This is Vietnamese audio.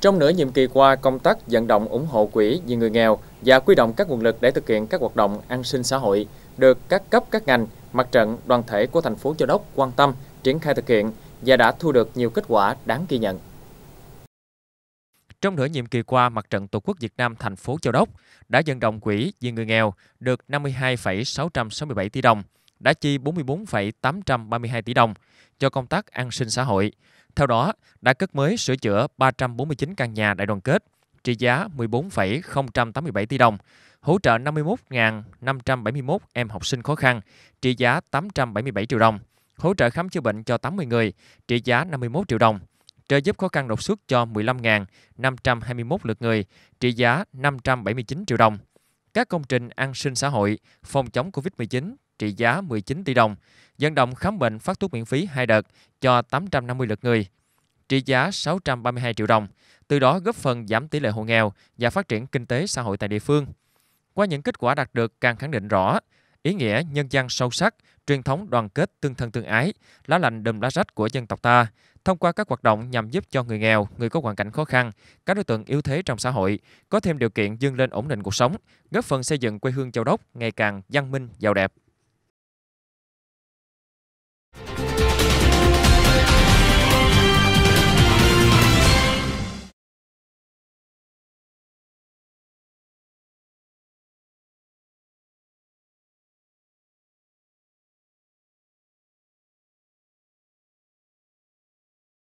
Trong nửa nhiệm kỳ qua, công tác vận động ủng hộ quỹ vì người nghèo và quy động các nguồn lực để thực hiện các hoạt động an sinh xã hội được các cấp các ngành, mặt trận, đoàn thể của thành phố Châu Đốc quan tâm, triển khai thực hiện và đã thu được nhiều kết quả đáng ghi nhận. Trong nửa nhiệm kỳ qua, Mặt trận Tổ quốc Việt Nam thành phố Châu Đốc đã vận động quỹ vì người nghèo được 52,667 tỷ đồng, đã chi 44,832 tỷ đồng cho công tác an sinh xã hội. Theo đó, đã cất mới sửa chữa 349 căn nhà đại đoàn kết trị giá 14,087 tỷ đồng, hỗ trợ 51.571 em học sinh khó khăn trị giá 877 triệu đồng, hỗ trợ khám chữa bệnh cho 80 người trị giá 51 triệu đồng, trợ giúp khó khăn đột xuất cho 15.521 lượt người trị giá 579 triệu đồng các công trình an sinh xã hội, phòng chống COVID-19 trị giá 19 tỷ đồng, vận động khám bệnh phát thuốc miễn phí hai đợt cho 850 lượt người, trị giá 632 triệu đồng, từ đó góp phần giảm tỷ lệ hộ nghèo và phát triển kinh tế xã hội tại địa phương. Qua những kết quả đạt được càng khẳng định rõ ý nghĩa nhân dân sâu sắc, truyền thống đoàn kết tương thân tương ái, lá lành đùm lá rách của dân tộc ta, thông qua các hoạt động nhằm giúp cho người nghèo, người có hoàn cảnh khó khăn, các đối tượng yếu thế trong xã hội có thêm điều kiện vươn lên ổn định cuộc sống, góp phần xây dựng quê hương Châu Đốc ngày càng văn minh, giàu đẹp.